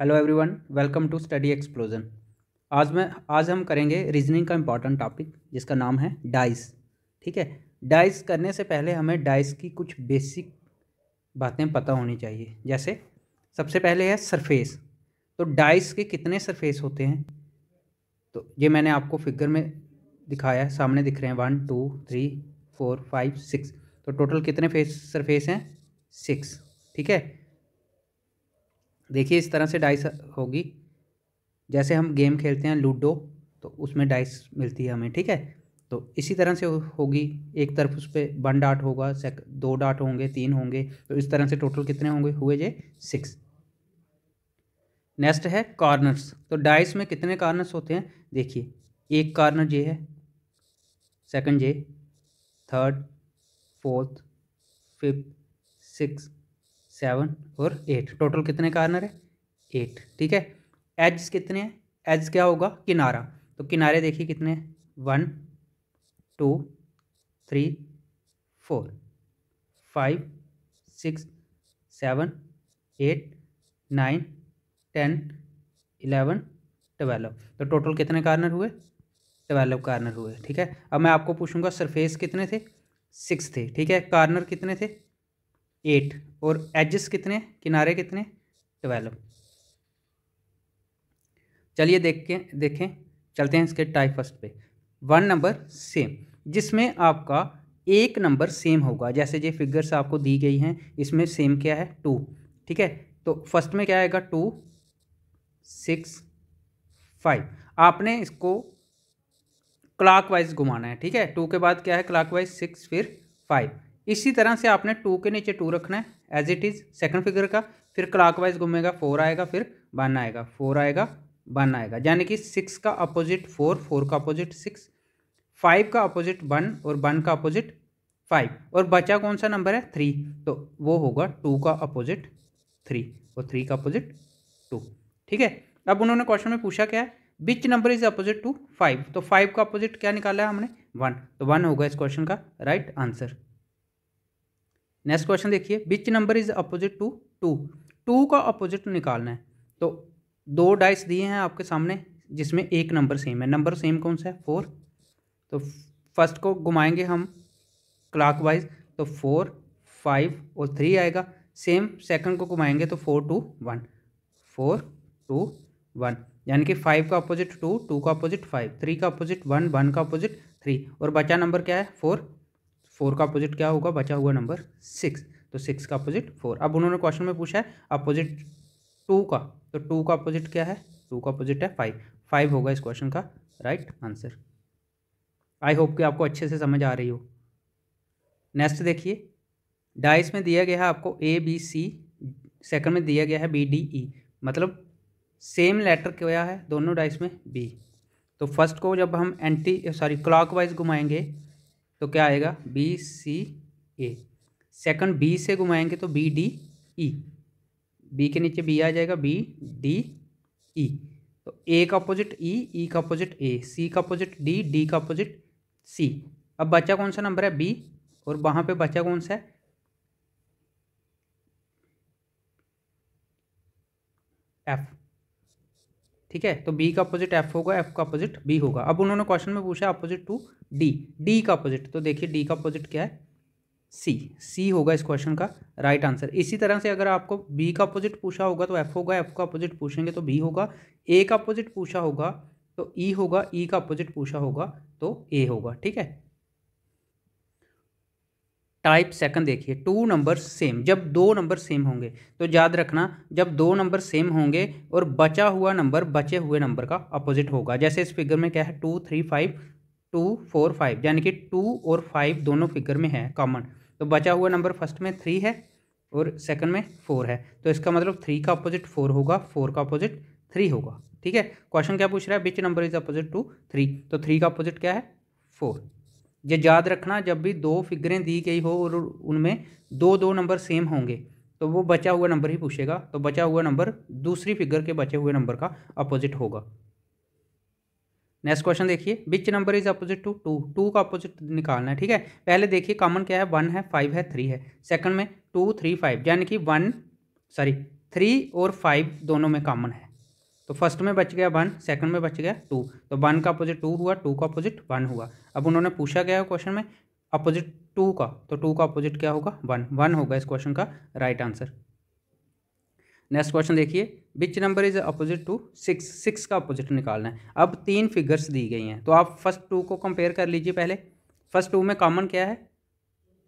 Hello everyone welcome to study explosion आज मैं आज हम करेंगे रीजनिंग का इम्पॉर्टेंट टॉपिक जिसका नाम है डाइस ठीक है डाइस करने से पहले हमें डाइस की कुछ बेसिक बातें पता होनी चाहिए जैसे सबसे पहले है सरफेस तो डाइस के कितने सरफेस होते हैं तो ये मैंने आपको फिगर में दिखाया है सामने दिख रहे हैं one two three four five six तो टोटल कितने फेस सरफेस हैं सिक्स ठीक है देखिए इस तरह से डाइस होगी जैसे हम गेम खेलते हैं लूडो तो उसमें डाइस मिलती है हमें ठीक है तो इसी तरह से होगी एक तरफ उस पर वन डाट होगा सेक दो डाट होंगे तीन होंगे तो इस तरह से टोटल कितने होंगे हुए जे सिक्स नेक्स्ट है कॉर्नर्स तो डाइस में कितने कॉर्नर्स होते हैं देखिए एक कॉर्नर जे है सेकंड जे third fourth fifth six seven और एट टोटल कितने कार्नर है एट ठीक है एज कितने हैं एज क्या होगा किनारा तो किनारे देखिए कितने one two three four five six seven eight nine ten eleven twelve तो टोटल कितने कार्नर हुए ट्वेल्व कार्नर हुए ठीक है अब मैं आपको पूछूंगा सरफेस कितने थे सिक्स थे ठीक है कार्नर कितने थे एट और एजेस कितने किनारे कितने ट्वेल्व चलिए देख के देखें चलते हैं इसके टाइप फर्स्ट पे वन नंबर सेम जिसमें आपका एक नंबर सेम होगा जैसे ये फिगर्स आपको दी गई हैं इसमें सेम क्या है टू ठीक है तो फर्स्ट में क्या आएगा टू सिक्स फाइव आपने इसको क्लाक वाइज घुमाना है ठीक है टू के बाद क्या है क्लाक वाइज सिक्स फिर फाइव इसी तरह से आपने टू के नीचे टू रखना है as it is second figure का फिर क्लॉकवाइज घूमेगा फोर आएगा फिर वन आएगा फोर आएगा वन आएगा यानी कि सिक्स का अपोजिट फोर फोर का अपोजिट सिक्स फाइव का अपोजिट वन और वन का अपोजिट फाइव और बचा कौन सा नंबर है थ्री तो वो होगा टू का अपोजिट थ्री और थ्री का अपोजिट टू ठीक है अब उन्होंने क्वेश्चन में पूछा क्या है which number is opposite to five तो फाइव का अपोजिट क्या निकाला है हमने वन तो वन होगा इस क्वेश्चन का right right answer next question देखिए which number is opposite to two two का अपोजिट निकालना है तो दो डाइस दिए हैं आपके सामने जिसमें एक नंबर सेम है नंबर सेम कौन सा है फोर तो फर्स्ट को घुमाएंगे हम वाइज तो फोर फाइव और थ्री आएगा सेम सेकंड को घुमाएंगे तो four two one four two one यानी कि फाइव का अपोजिट टू टू का अपोजिट फाइव थ्री का अपोजिट वन वन का अपोजिट थ्री और बचा नंबर क्या है फोर फोर का अपोजिट क्या होगा बचा हुआ नंबर सिक्स तो सिक्स का अपोजिट फोर अब उन्होंने क्वेश्चन में पूछा है अपोजिट टू का तो टू का अपोजिट क्या है टू का अपोजिट है फाइव फाइव होगा इस क्वेश्चन का राइट आंसर आई होप कि आपको अच्छे से समझ आ रही हो नेक्स्ट देखिए डाइस में दिया गया है आपको ए बी सी सेकंड में दिया गया है बी डी ई मतलब सेम लेटर क्या है दोनों डाइस में बी तो फर्स्ट को जब हम एंटी सॉरी क्लॉकवाइज घुमाएंगे तो क्या आएगा B C A second B से घुमाएंगे तो बी डी ई बी के नीचे बी आ जाएगा बी डी ई तो ए का अपोजिट ई ई का अपोजिट ए सी का अपोजिट डी डी का अपोजिट सी अब बचा कौन सा नंबर है बी और वहाँ पे बचा कौन सा है एफ ठीक है तो बी का अपोजिट एफ होगा एफ का अपोजिट बी होगा अब उन्होंने क्वेश्चन में पूछा अपोजिट टू डी डी का अपोजिट तो देखिए डी का अपोजिट क्या है सी सी होगा इस क्वेश्चन का राइट आंसर इसी तरह से अगर आपको बी का अपोजिट पूछा होगा तो एफ होगा एफ का अपोजिट पूछेंगे तो बी होगा ए का अपोजिट पूछा होगा तो ई e होगा ई e का अपोजिट पूछा होगा तो ए होगा ठीक है टाइप सेकंड देखिए टू नंबर सेम जब दो नंबर सेम होंगे तो याद रखना जब दो नंबर सेम होंगे और बचा हुआ नंबर बचे हुए नंबर का अपोजिट होगा जैसे इस फिगर में क्या है two three five two four five यानी कि टू और फाइव दोनों फिगर में है कॉमन तो बचा हुआ नंबर फर्स्ट में थ्री है और सेकंड में फोर है तो इसका मतलब थ्री का अपोजिट फोर होगा फोर का अपोजिट थ्री होगा ठीक है क्वेश्चन क्या पूछ रहा है which number is opposite to three तो थ्री का अपोजिट क्या है फोर ये याद रखना जब भी दो फिगरें दी गई हो और उनमें दो दो नंबर सेम होंगे तो वो बचा हुआ नंबर ही पूछेगा तो बचा हुआ नंबर दूसरी फिगर के बचे हुए नंबर का अपोजिट होगा नेक्स्ट क्वेश्चन देखिए which number is opposite to two two का अपोजिट निकालना है ठीक है पहले देखिए कॉमन क्या है वन है फाइव है थ्री है सेकंड में टू थ्री फाइव यानी कि वन सॉरी थ्री और फाइव दोनों में कॉमन है तो फर्स्ट में बच गया वन सेकंड में बच गया टू तो वन का अपोजिट टू हुआ टू का अपोजिट वन हुआ अब उन्होंने पूछा गया क्वेश्चन में अपोजिट टू का तो टू का अपोजिट क्या होगा वन वन होगा इस क्वेश्चन का राइट आंसर नेक्स्ट क्वेश्चन देखिए which number is opposite to six six का अपोजिट निकालना है अब तीन फिगर्स दी गई हैं तो आप फर्स्ट टू को कंपेयर कर लीजिए पहले फर्स्ट टू में कॉमन क्या है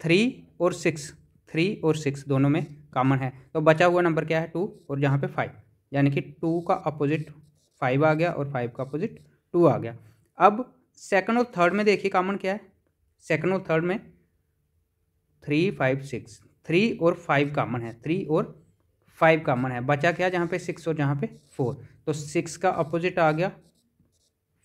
थ्री और सिक्स थ्री और सिक्स दोनों में कॉमन है तो बचा हुआ नंबर क्या है टू और यहाँ पे फाइव यानी कि टू का अपोजिट फाइव आ गया और फाइव का अपोजिट टू आ गया अब सेकंड और थर्ड में देखिए कॉमन क्या है सेकंड और थर्ड में थ्री फाइव सिक्स थ्री और फाइव कॉमन है थ्री और फाइव कॉमन है बचा क्या जहाँ पे सिक्स और जहाँ पे फोर तो सिक्स का अपोजिट आ गया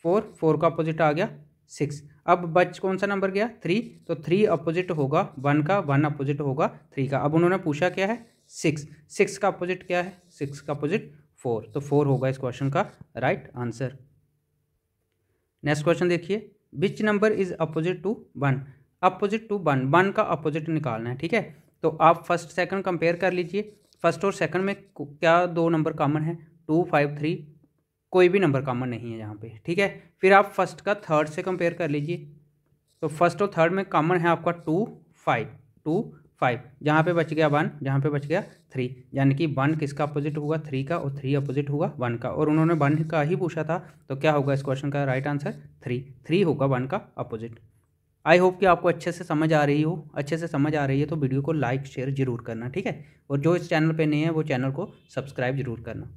फोर फोर का अपोजिट आ गया सिक्स अब बच कौन सा नंबर गया थ्री तो थ्री अपोजिट होगा वन का वन अपोजिट होगा थ्री का अब उन्होंने पूछा क्या है सिक्स सिक्स का अपोजिट क्या है सिक्स का अपोजिट फोर तो फोर होगा इस क्वेश्चन का राइट आंसर नेक्स्ट क्वेश्चन देखिए which number is opposite to one opposite to one one का अपोजिट निकालना है ठीक है तो आप फर्स्ट सेकंड कंपेयर कर लीजिए फर्स्ट और सेकंड में क्या दो नंबर कॉमन है टू फाइव थ्री कोई भी नंबर कॉमन नहीं है यहाँ पे ठीक है फिर आप फर्स्ट का थर्ड से कंपेयर कर लीजिए तो फर्स्ट और थर्ड में कॉमन है आपका टू फाइव टू फाइव जहाँ पे बच गया वन जहाँ पे बच गया थ्री यानी कि वन किसका अपोजिट हुआ थ्री का और थ्री अपोजिट हुआ वन का और उन्होंने वन का ही पूछा था तो क्या होगा इस क्वेश्चन का राइट आंसर थ्री थ्री होगा वन का अपोजिट आई होप कि आपको अच्छे से समझ आ रही हो अच्छे से समझ आ रही है तो वीडियो को लाइक शेयर जरूर करना ठीक है और जो इस चैनल पर नए हैं वो चैनल को सब्सक्राइब जरूर करना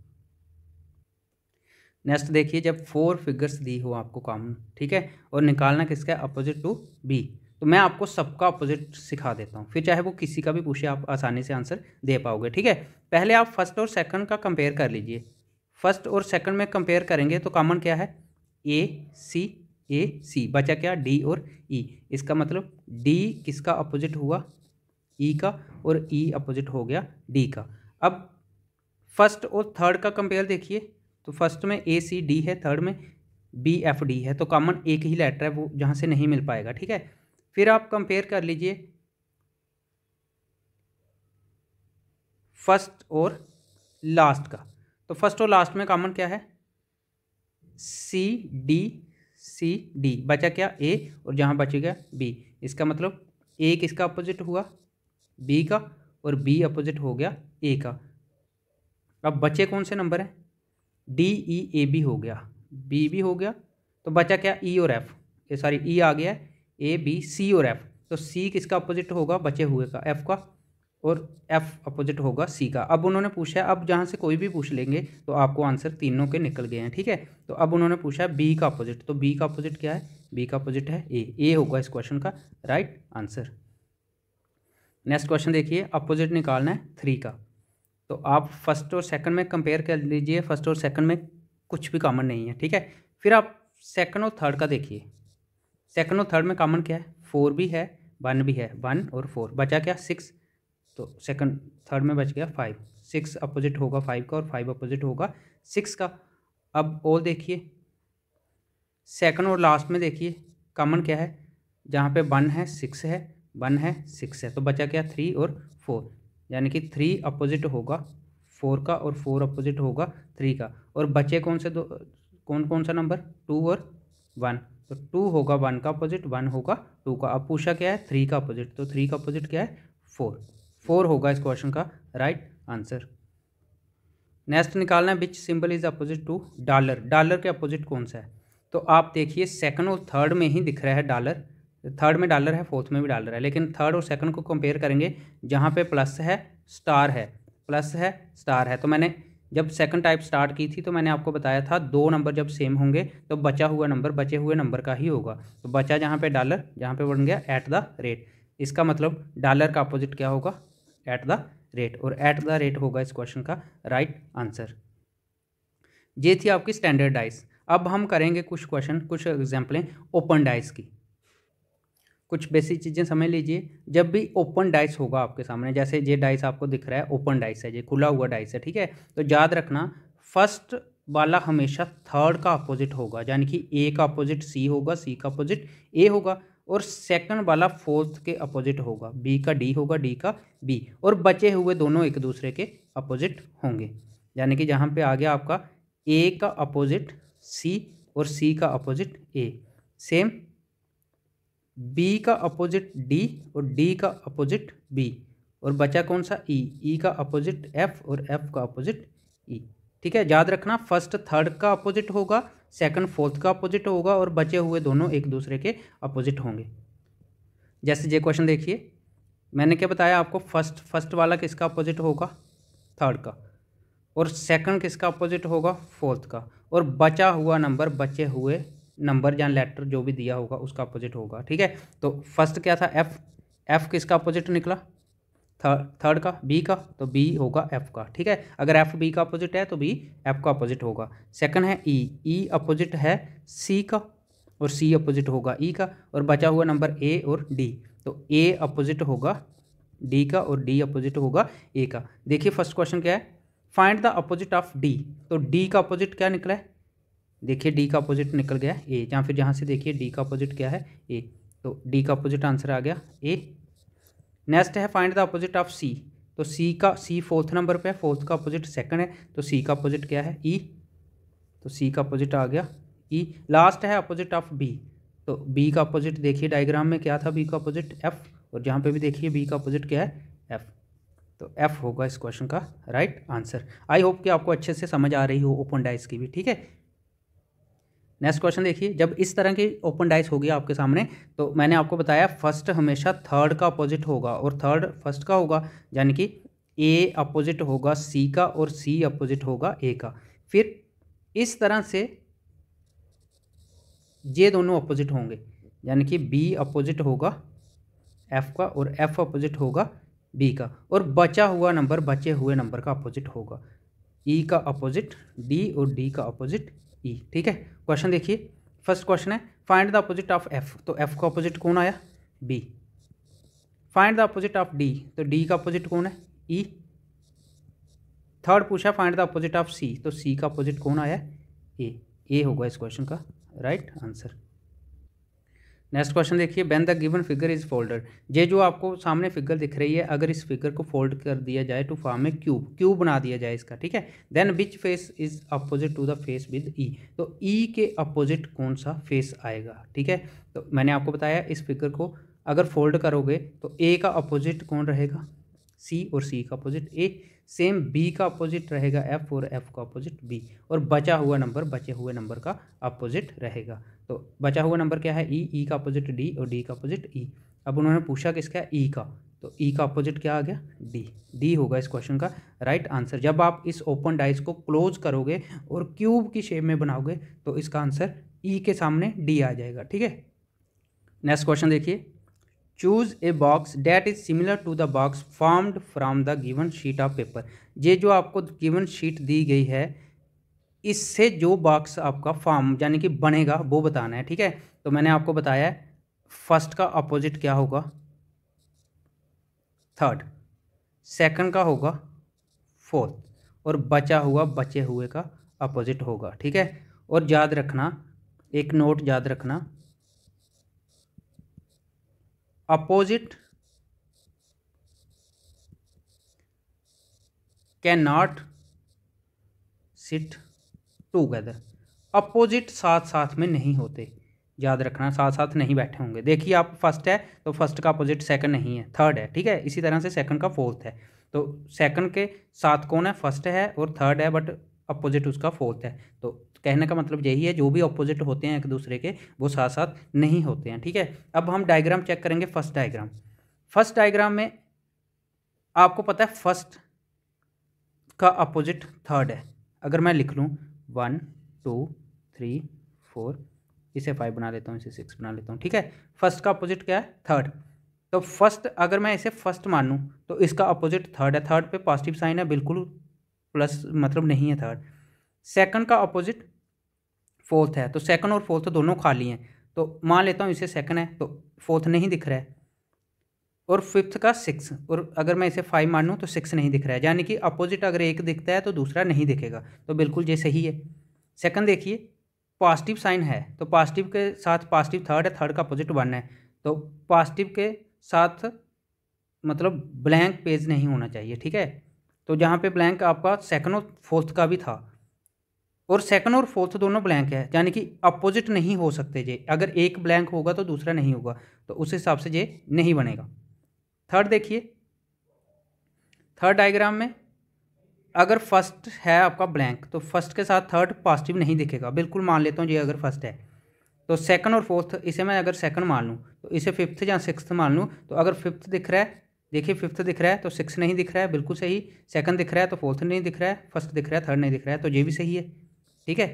नेक्स्ट देखिए जब फोर फिगर्स दी हो आपको काम ठीक है और निकालना किसका अपोजिट टू बी तो मैं आपको सबका अपोजिट सिखा देता हूँ फिर चाहे वो किसी का भी पूछे आप आसानी से आंसर दे पाओगे ठीक है पहले आप फर्स्ट और सेकंड का कंपेयर कर लीजिए फर्स्ट और सेकंड में कंपेयर करेंगे तो कॉमन क्या है ए सी ए सी बचा क्या डी और ई e. इसका मतलब डी किसका अपोजिट हुआ ई e का और ई e अपोजिट हो गया डी का अब फर्स्ट और थर्ड का कंपेयर देखिए तो फर्स्ट में ए सी डी है थर्ड में बी एफ डी है तो कॉमन एक ही लेटर है वो जहाँ से नहीं मिल पाएगा ठीक है फिर आप कंपेयर कर लीजिए फर्स्ट और लास्ट का तो फर्स्ट और लास्ट में कॉमन क्या है सी डी सी डी बचा क्या ए और जहाँ गया बी इसका मतलब ए किसका अपोजिट हुआ बी का और बी अपोजिट हो गया ए का अब बचे कौन से नंबर हैं डी ई ए बी हो गया बी भी हो गया तो बचा क्या ई e और एफ ये सॉरी ई e आ गया है ए बी सी और एफ तो सी किसका अपोजिट होगा बचे हुए का एफ का और एफ अपोजिट होगा सी का अब उन्होंने पूछा है अब जहाँ से कोई भी पूछ लेंगे तो आपको आंसर तीनों के निकल गए हैं ठीक है तो अब उन्होंने पूछा है बी का अपोजिट तो बी का अपोजिट क्या है बी का अपोजिट है ए ए होगा इस क्वेश्चन का राइट आंसर नेक्स्ट क्वेश्चन देखिए अपोजिट निकालना है थ्री का तो आप फर्स्ट और सेकंड में कंपेयर कर लीजिए फर्स्ट और सेकंड में कुछ भी कॉमन नहीं है ठीक है फिर आप सेकंड और थर्ड का देखिए सेकंड और थर्ड में कॉमन क्या है फोर भी है वन भी है वन और फोर बचा क्या सिक्स तो सेकंड थर्ड में बच गया फाइव सिक्स अपोजिट होगा फाइव का और फाइव अपोजिट होगा सिक्स का अब और देखिए सेकंड और लास्ट में देखिए कॉमन क्या है जहाँ पे वन है सिक्स है वन है सिक्स है तो बचा क्या थ्री और फोर यानी कि थ्री अपोजिट होगा फोर का और फोर अपोजिट होगा थ्री का और बचे कौन से दो कौन कौन सा नंबर टू और वन तो टू होगा वन का अपोजिट वन होगा टू का अब पूछा क्या है थ्री का अपोजिट तो थ्री का अपोजिट क्या है फोर फोर होगा इस क्वेश्चन का राइट आंसर नेक्स्ट निकालना है which symbol is opposite to dollar dollar के अपोजिट कौन सा है तो आप देखिए सेकंड और थर्ड में ही दिख रहा है डॉलर थर्ड में डॉलर है फोर्थ में भी डॉलर है लेकिन थर्ड और सेकंड को कंपेयर करेंगे जहाँ पे प्लस है स्टार है प्लस है स्टार है तो मैंने जब सेकंड टाइप स्टार्ट की थी तो मैंने आपको बताया था दो नंबर जब सेम होंगे तो बचा हुआ नंबर बचे हुए नंबर का ही होगा तो बचा जहाँ पे डॉलर जहाँ पे बन गया ऐट द रेट इसका मतलब डॉलर का अपोजिट क्या होगा ऐट द रेट और ऐट द रेट होगा इस क्वेश्चन का राइट आंसर ये थी आपकी स्टैंडर्ड डाइस अब हम करेंगे कुछ क्वेश्चन कुछ एग्जाम्पलें ओपन डाइस की कुछ बेसिक चीज़ें समझ लीजिए जब भी ओपन डाइस होगा आपके सामने जैसे ये डाइस आपको दिख रहा है ओपन डाइस है ये खुला हुआ डाइस है ठीक है तो याद रखना फर्स्ट वाला हमेशा थर्ड का अपोजिट होगा यानी कि ए का अपोजिट सी होगा सी का अपोजिट ए होगा और सेकंड वाला फोर्थ के अपोजिट होगा बी का डी होगा डी का बी और बचे हुए दोनों एक दूसरे के अपोजिट होंगे यानी कि जहाँ पे आ गया आपका ए का अपोजिट सी और सी का अपोजिट ए सेम बी का अपोजिट डी और डी का अपोजिट बी और बचा कौन सा ई e. ई e का अपोजिट एफ और एफ का अपोजिट ई e. ठीक है याद रखना फर्स्ट थर्ड का अपोजिट होगा सेकंड फोर्थ का अपोजिट होगा और बचे हुए दोनों एक दूसरे के अपोजिट होंगे जैसे ये क्वेश्चन देखिए मैंने क्या बताया आपको फर्स्ट फर्स्ट वाला किसका अपोजिट होगा थर्ड का और सेकंड किसका अपोजिट होगा फोर्थ का और बचा हुआ नंबर बचे हुए नंबर या लेटर जो भी दिया होगा उसका अपोजिट होगा ठीक है तो फर्स्ट क्या था एफ एफ किसका अपोजिट निकला थर्ड का बी का तो बी होगा एफ का ठीक है अगर एफ बी का अपोजिट है तो बी एफ का अपोजिट होगा सेकंड है ई ई अपोजिट है सी का और सी अपोजिट होगा ई e का और बचा हुआ नंबर ए और डी तो ए अपोजिट होगा डी का और डी अपोजिट होगा ए का देखिए फर्स्ट क्वेश्चन क्या है find the opposite of D तो डी का अपोजिट क्या निकला है देखिए डी का अपोजिट निकल गया ए या फिर यहाँ से देखिए डी का अपोजिट क्या है ए तो डी का अपोजिट आंसर आ गया ए नेक्स्ट है find the opposite of C तो सी का सी फोर्थ नंबर पे है फोर्थ का अपोजिट सेकंड है तो सी का अपोजिट क्या है ई e. तो सी का अपोजिट आ गया ई e. लास्ट है अपोजिट ऑफ बी तो बी का अपोजिट देखिए डायग्राम में क्या था बी का अपोजिट एफ और जहाँ पे भी देखिए बी का अपोजिट क्या है एफ तो एफ होगा इस क्वेश्चन का राइट आंसर आई होप कि आपको अच्छे से समझ आ रही हो ओपन डाइस की भी ठीक है नेक्स्ट क्वेश्चन देखिए जब इस तरह की ओपन डाइस होगी आपके सामने तो मैंने आपको बताया फर्स्ट हमेशा थर्ड का अपोजिट होगा और थर्ड फर्स्ट का होगा यानी कि ए अपोजिट होगा सी का और सी अपोजिट होगा ए का फिर इस तरह से ये दोनों अपोजिट होंगे यानी कि बी अपोजिट होगा एफ का और एफ अपोजिट होगा बी का और बचा हुआ नंबर बचे हुए नंबर का अपोजिट होगा ई e का अपोजिट डी और डी का अपोजिट ई e, ठीक है क्वेश्चन देखिए फर्स्ट क्वेश्चन है find the opposite of F तो एफ का अपोजिट कौन आया B find the opposite of D तो डी का अपोजिट कौन है ई e. थर्ड पूछा find the opposite of C तो सी का अपोजिट कौन आया ए ए होगा इस क्वेश्चन का right right answer next question देखिए when the given figure is folder ये जो आपको सामने फिगर दिख रही है अगर इस फिगर को फोल्ड कर दिया जाए to form a cube cube बना दिया जाए इसका ठीक है then which face is opposite to the face with E तो ई e के अपोजिट कौन सा फेस आएगा ठीक है तो मैंने आपको बताया इस फिगर को अगर फोल्ड करोगे तो ए का अपोजिट कौन रहेगा सी और सी का अपोजिट ए सेम बी का अपोजिट रहेगा एफ और एफ का अपोजिट बी और बचा हुआ नंबर बचे हुए नंबर का अपोजिट रहेगा तो बचा हुआ नंबर क्या है ई e, ई e का अपोजिट डी और डी का अपोजिट ई e. अब उन्होंने पूछा किसका ई e का तो ई e का अपोजिट क्या आ गया डी डी होगा इस क्वेश्चन का राइट right आंसर जब आप इस ओपन डाइस को क्लोज करोगे और क्यूब की शेप में बनाओगे तो इसका आंसर ई e के सामने डी आ जाएगा ठीक है नेक्स्ट क्वेश्चन देखिए choose a box that is similar to the box formed from the given sheet of paper ये जो आपको गिवन शीट दी गई है इससे जो बॉक्स आपका फॉर्म यानी कि बनेगा वो बताना है ठीक है तो मैंने आपको बताया फर्स्ट का अपोजिट क्या होगा थर्ड सेकंड का होगा फोर्थ और बचा हुआ बचे हुए का अपोजिट होगा ठीक है और याद रखना एक नोट याद रखना opposite can not sit together opposite साथ साथ में नहीं होते याद रखना साथ साथ नहीं बैठे होंगे देखिए आप फर्स्ट है तो फर्स्ट का अपोजिट सेकंड नहीं है थर्ड है ठीक है इसी तरह से सेकंड का फोर्थ है तो सेकंड के साथ कौन है फर्स्ट है और थर्ड है बट अपोजिट उसका फोर्थ है तो कहने का मतलब यही है जो भी अपोजिट होते हैं एक दूसरे के वो साथ साथ नहीं होते हैं ठीक है अब हम डायग्राम चेक करेंगे फर्स्ट डायग्राम फर्स्ट डायग्राम में आपको पता है फर्स्ट का अपोजिट थर्ड है अगर मैं लिख लूँ वन टू थ्री फोर इसे फाइव बना लेता हूँ इसे सिक्स बना लेता हूँ ठीक है फर्स्ट का अपोजिट क्या है थर्ड तो फर्स्ट अगर मैं इसे फर्स्ट मानूँ तो इसका अपोजिट थर्ड है थर्ड पे पॉजिटिव साइन है बिल्कुल प्लस मतलब नहीं है थर्ड सेकंड का अपोजिट फोर्थ है तो सेकंड और फोर्थ दोनों खाली हैं तो मान लेता हूँ इसे सेकंड है तो फोर्थ नहीं दिख रहा है और फिफ्थ का सिक्स और अगर मैं इसे फाइव मान लूँ तो सिक्स नहीं दिख रहा है यानी कि अपोजिट अगर एक दिखता है तो दूसरा नहीं दिखेगा तो बिल्कुल ये सही है सेकंड देखिए पॉजिटिव साइन है तो पॉजिटिव के साथ पॉजिटिव थर्ड है थर्ड का अपोजिट वन है तो पॉजिटिव के साथ मतलब ब्लैंक पेज नहीं होना चाहिए ठीक है तो जहाँ पर ब्लैंक आपका सेकंड और फोर्थ का भी था और सेकंड और फोर्थ दोनों ब्लैंक है यानी कि अपोजिट नहीं हो सकते जे अगर एक ब्लैंक होगा तो दूसरा नहीं होगा तो उस हिसाब से ये नहीं बनेगा थर्ड देखिए थर्ड डायग्राम में अगर फर्स्ट है आपका ब्लैंक तो फर्स्ट के साथ थर्ड पॉजिटिव नहीं दिखेगा बिल्कुल मान लेता हूँ ये अगर फर्स्ट है तो सेकंड और फोर्थ इसे मैं अगर सेकंड मान लूँ तो इसे फिफ्थ या सिक्स मान लूँ तो अगर फिफ्थ दिख रहा है देखिए फिफ्थ दिख रहा है तो सिक्स नहीं दिख रहा है बिल्कुल सही सेकंड दिख रहा है तो फोर्थ नहीं दिख रहा है फर्स्ट दिख रहा है थर्ड नहीं दिख रहा है तो ये भी सही है ठीक है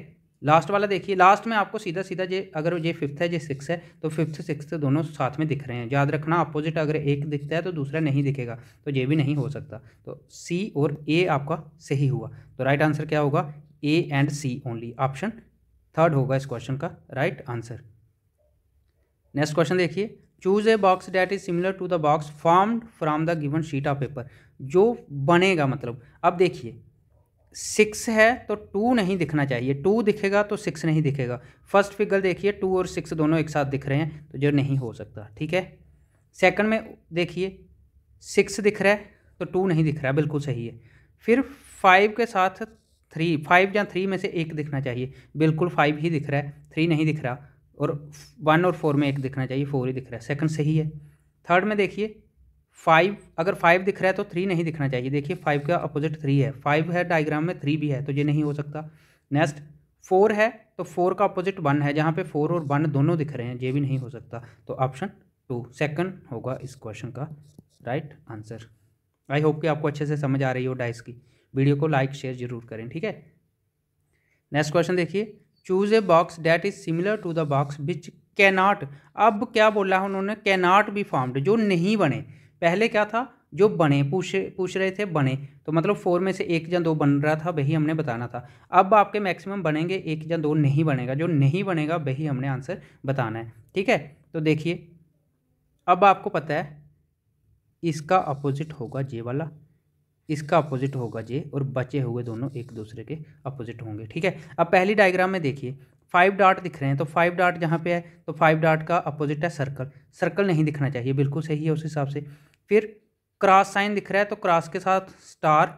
लास्ट वाला देखिए लास्ट में आपको सीधा सीधा जे अगर ये फिफ्थ है जे सिक्स है तो फिफ्थ सिक्स दोनों साथ में दिख रहे हैं याद रखना अपोजिट अगर एक दिखता है तो दूसरा नहीं दिखेगा तो ये भी नहीं हो सकता तो सी और ए आपका सही हुआ तो राइट आंसर क्या होगा A and C only option third होगा इस क्वेश्चन का राइट आंसर नेक्स्ट क्वेश्चन देखिए choose a box that is similar to the box formed from the given sheet of paper जो बनेगा मतलब अब देखिए सिक्स है तो टू नहीं दिखना चाहिए टू दिखेगा तो सिक्स नहीं दिखेगा फर्स्ट फिगर देखिए टू और सिक्स दोनों एक साथ दिख रहे हैं तो जो नहीं हो सकता ठीक है सेकंड में देखिए सिक्स दिख रहा है तो टू नहीं दिख रहा बिल्कुल सही है फिर फाइव के साथ थ्री फाइव या थ्री में से एक दिखना चाहिए बिल्कुल फाइव ही दिख रहा है थ्री नहीं दिख रहा और वन और फोर में एक दिखना चाहिए फोर ही दिख रहा है सेकंड सही है थर्ड में देखिए फाइव अगर फाइव दिख रहा है तो थ्री नहीं दिखना चाहिए देखिए फाइव का अपोजिट थ्री है फाइव है डायग्राम में थ्री भी है तो ये नहीं हो सकता नेक्स्ट फोर है तो फोर का अपोजिट वन है जहाँ पे फोर और वन दोनों दिख रहे हैं ये भी नहीं हो सकता तो ऑप्शन टू सेकंड होगा इस क्वेश्चन का राइट आंसर आई होप कि आपको अच्छे से समझ आ रही हो डाइस की वीडियो को लाइक शेयर जरूर करें ठीक है नेक्स्ट क्वेश्चन देखिए choose a box that is similar to the box which cannot अब क्या बोला है उन्होंने कैनॉट बी फॉर्म्ड जो नहीं बने पहले क्या था जो बने पूछ पूछ रहे थे बने तो मतलब फोर में से एक या दो बन रहा था वही हमने बताना था अब आपके मैक्सिमम बनेंगे एक या दो नहीं बनेगा जो नहीं बनेगा वही हमने आंसर बताना है ठीक है तो देखिए अब आपको पता है इसका अपोजिट होगा जे वाला इसका अपोजिट होगा जे और बचे हुए दोनों एक दूसरे के अपोजिट होंगे ठीक है अब पहली डायग्राम में देखिए फाइव डॉट दिख रहे हैं तो फाइव डॉट जहाँ पे है तो फाइव डॉट का अपोजिट है सर्कल सर्कल नहीं दिखना चाहिए बिल्कुल सही है उस हिसाब से फिर क्रॉस साइन दिख रहा है तो क्रॉस के साथ स्टार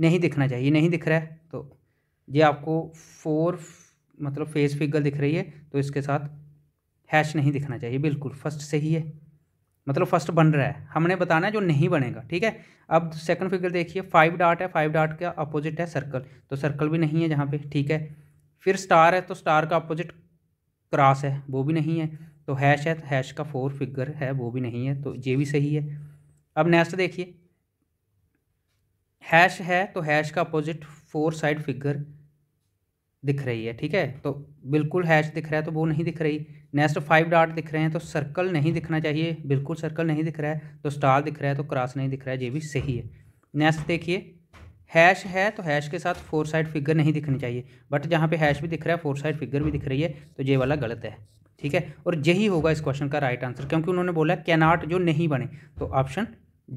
नहीं दिखना चाहिए नहीं दिख रहा है तो ये आपको फोर मतलब फेस फिगर दिख रही है तो इसके साथ हैश नहीं दिखना चाहिए बिल्कुल फर्स्ट से ही है मतलब फर्स्ट बन रहा है हमने बताना है जो नहीं बनेगा ठीक है अब सेकंड फिगर देखिए फाइव डाट है फाइव डाट का अपोजिट है सर्कल तो सर्कल भी नहीं है जहाँ पे ठीक है फिर स्टार है तो स्टार का अपोजिट क्रॉस है वो भी नहीं है तो हैश है तो हैश का फोर फिगर है वो भी नहीं है तो ये भी सही है अब नेक्स्ट देखिए हैश है तो हैश का अपोजिट फोर साइड फिगर दिख रही है ठीक है तो बिल्कुल हैश दिख रहा है तो वो नहीं दिख रही नेक्स्ट फाइव डॉट दिख रहे हैं तो सर्कल नहीं दिखना चाहिए बिल्कुल सर्कल नहीं दिख रहा है तो स्टार दिख रहा है तो क्रॉस नहीं दिख रहा है ये भी सही है नेक्स्ट देखिए हैश है तो हैश के साथ फोर साइड फिगर नहीं दिखनी चाहिए बट जहाँ पे हैश भी दिख रहा है फोर साइड फिगर भी दिख रही है तो ये वाला गलत है ठीक है और यही होगा इस क्वेश्चन का राइट आंसर क्योंकि उन्होंने बोला कैनॉट जो नहीं बने तो ऑप्शन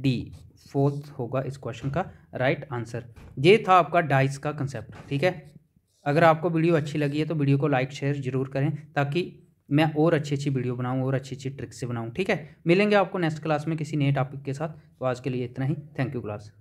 डी फोर्थ होगा इस क्वेश्चन का राइट आंसर ये था आपका डाइस का कंसेप्ट ठीक है अगर आपको वीडियो अच्छी लगी है तो वीडियो को लाइक शेयर जरूर करें ताकि मैं और अच्छी अच्छी वीडियो बनाऊँ और अच्छी अच्छी ट्रिक्स से बनाऊँ ठीक है मिलेंगे आपको नेक्स्ट क्लास में किसी नए टॉपिक के साथ तो आज के लिए इतना ही थैंक यू क्लास